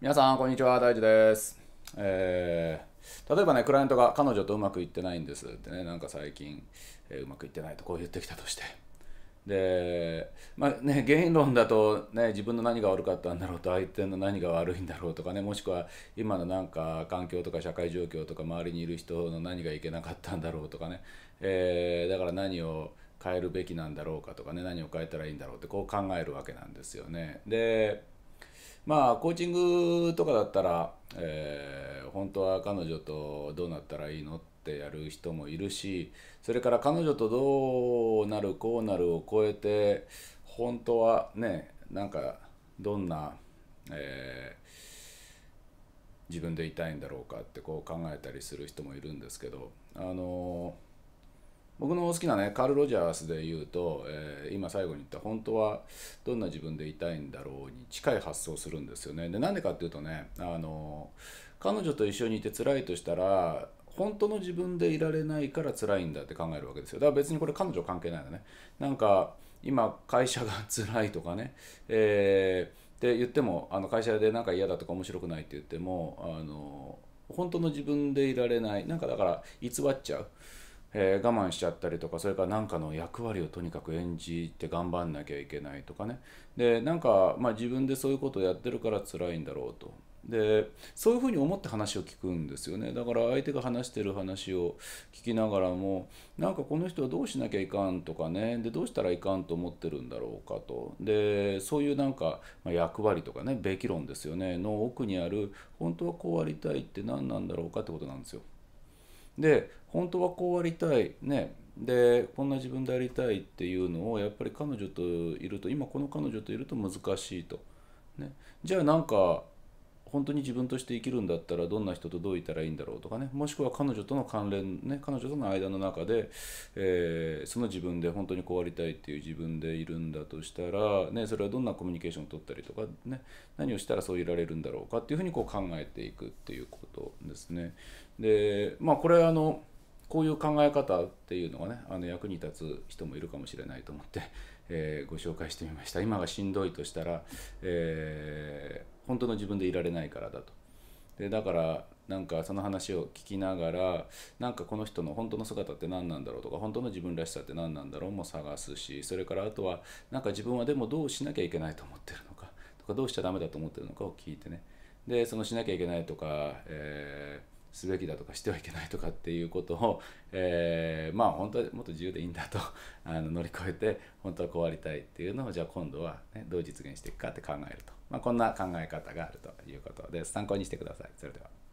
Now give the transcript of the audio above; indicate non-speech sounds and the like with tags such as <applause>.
皆さんこんにちは大地です、えー、例えばねクライアントが彼女とうまくいってないんですってねなんか最近、えー、うまくいってないとこう言ってきたとしてでまあね原因論だとね自分の何が悪かったんだろうと相手の何が悪いんだろうとかねもしくは今のなんか環境とか社会状況とか周りにいる人の何がいけなかったんだろうとかね、えー、だから何を変えるべきなんだろうかとかね何を変えたらいいんだろうってこう考えるわけなんですよね。でまあコーチングとかだったら、えー、本当は彼女とどうなったらいいのってやる人もいるしそれから彼女とどうなるこうなるを超えて本当はねなんかどんな、えー、自分でいたいんだろうかってこう考えたりする人もいるんですけどあの僕の好きなねカール・ロジャースで言うと、えー、今最後に言った本当はどんな自分でいたいんだろうに近い発想するんですよねでなんでかっていうとねあの彼女と一緒にいて辛いとしたら本当の自分でいられないから辛いんだって考えるわけですよだから別にこれ彼女関係ないのねなんか今会社が辛いとかねえー、って言ってもあの会社でなんか嫌だとか面白くないって言ってもあの本当の自分でいられないなんかだから偽っちゃうえー、我慢しちゃったりとかそれから何かの役割をとにかく演じて頑張んなきゃいけないとかねでなんか、まあ、自分でそういうことをやってるから辛いんだろうとでそういうふうに思って話を聞くんですよねだから相手が話してる話を聞きながらもなんかこの人はどうしなきゃいかんとかねでどうしたらいかんと思ってるんだろうかとでそういうなんか、まあ、役割とかねべき論ですよねの奥にある本当はこうありたいって何なんだろうかってことなんですよ。で本当はこうありたいねでこんな自分でありたいっていうのをやっぱり彼女といると今この彼女といると難しいと、ね、じゃあなんか本当に自分として生きるんだったらどんな人とどういたらいいんだろうとかねもしくは彼女との関連ね彼女との間の中で、えー、その自分で本当にこうありたいっていう自分でいるんだとしたら、ね、それはどんなコミュニケーションを取ったりとかね何をしたらそういられるんだろうかっていうふうにこう考えていくっていうことですね。でまあこれあのこういう考え方っていうのがねあの役に立つ人もいるかもしれないと思って、<laughs> えー、ご紹介してみました今がしんどいとしたら、えー、本当の自分でいられないからだと。でだからなんかその話を聞きながらなんかこの人の本当の姿って何なんだろうとか本当の自分らしさって何なんだろうも探すしそれからあとはなんか自分はでもどうしなきゃいけないと思ってるのかとかどうしちゃダメだと思ってるのかを聞いてねでそのしなきゃいけないとか、えー、すべきだとかしてはいけないとかっていうことを、えー、まあ本当はもっと自由でいいんだと <laughs> あの乗り越えて本当はこうありたいっていうのをじゃあ今度は、ね、どう実現していくかって考えると、まあ、こんな考え方があるということです参考にしてくださいそれでは。